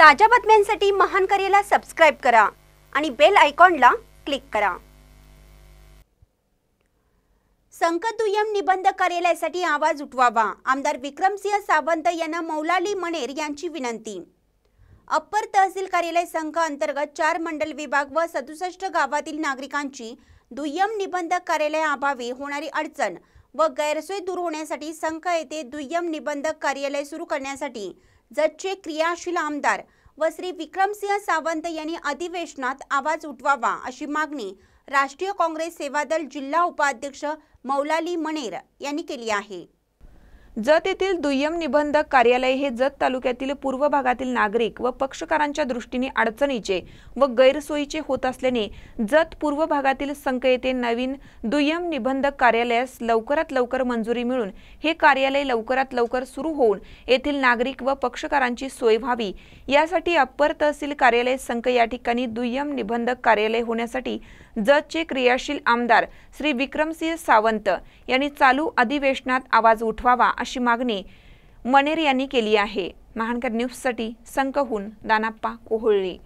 ताज्या बातम्यांसाठी महान करेला सबस्क्राइब करा आणि बेल आयकॉनला क्लिक करा संकट दुय्यम निबंध कार्यालयासाठी आवाज उठवावा आमदार विक्रमसिंह सावंत यांना मौलाली मनेर यांची विनंती अप्पर तहसील कार्यालय संघ अंतर्गत चार मंडल विभाग व सदुसष्ट गावातील नागरिकांची दुय्यम निबंध अभावी होणारी अडचण व गैरसोय दूर होण्यासाठी संघ येथे दुय्यम निबंधक कार्यालय सुरू करण्यासाठी जतचे क्रियाशील आमदार व श्री विक्रमसिंह सावंत यांनी अधिवेशनात आवाज उठवावा अशी मागणी राष्ट्रीय काँग्रेस सेवादल जिल्हा उपाध्यक्ष मौलाली मनेर यांनी केली आहे जत येथील दुय्यम निबंधक कार्यालय हे जत तालुक्यातील पूर्व भागातील नागरिक व पक्षकारांच्या दृष्टीने अडचणीचे व गैरसोयीचे होत असल्याने जत पूर्व भागातील संक येथे नवीन दुय्यम निबंधक कार्यालयास लवकरात लवकर मंजुरी मिळून हे कार्यालय लवकरात लवकर सुरू होऊन येथील नागरिक व पक्षकारांची सोय व्हावी यासाठी अप्पर तहसील कार्यालय संक या ठिकाणी दुय्यम निबंधक कार्यालय होण्यासाठी जतचे क्रियाशील आमदार श्री विक्रमसिंह सावंत यांनी चालू अधिवेशनात आवाज उठवावा अशी मागणी मनेर यांनी केली आहे महानकर न्यूजसाठी संकहून दानाप्पा कोहळी